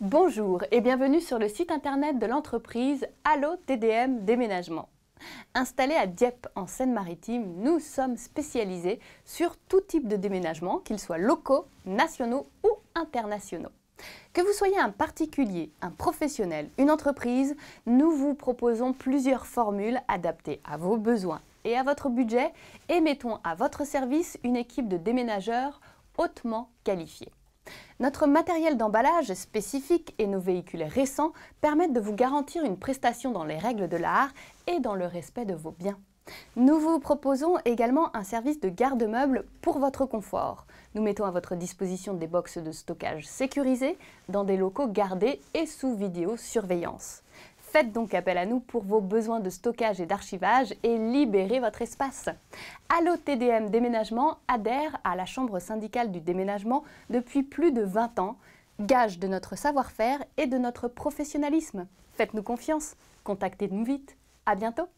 Bonjour et bienvenue sur le site internet de l'entreprise Allo TDM Déménagement. Installés à Dieppe, en Seine-Maritime, nous sommes spécialisés sur tout type de déménagement, qu'ils soient locaux, nationaux ou internationaux. Que vous soyez un particulier, un professionnel, une entreprise, nous vous proposons plusieurs formules adaptées à vos besoins et à votre budget et mettons à votre service une équipe de déménageurs hautement qualifiés. Notre matériel d'emballage spécifique et nos véhicules récents permettent de vous garantir une prestation dans les règles de l'art et dans le respect de vos biens. Nous vous proposons également un service de garde-meubles pour votre confort. Nous mettons à votre disposition des boxes de stockage sécurisées dans des locaux gardés et sous vidéosurveillance. Faites donc appel à nous pour vos besoins de stockage et d'archivage et libérez votre espace. Allo TDM Déménagement adhère à la Chambre syndicale du déménagement depuis plus de 20 ans, gage de notre savoir-faire et de notre professionnalisme. Faites-nous confiance, contactez-nous vite. À bientôt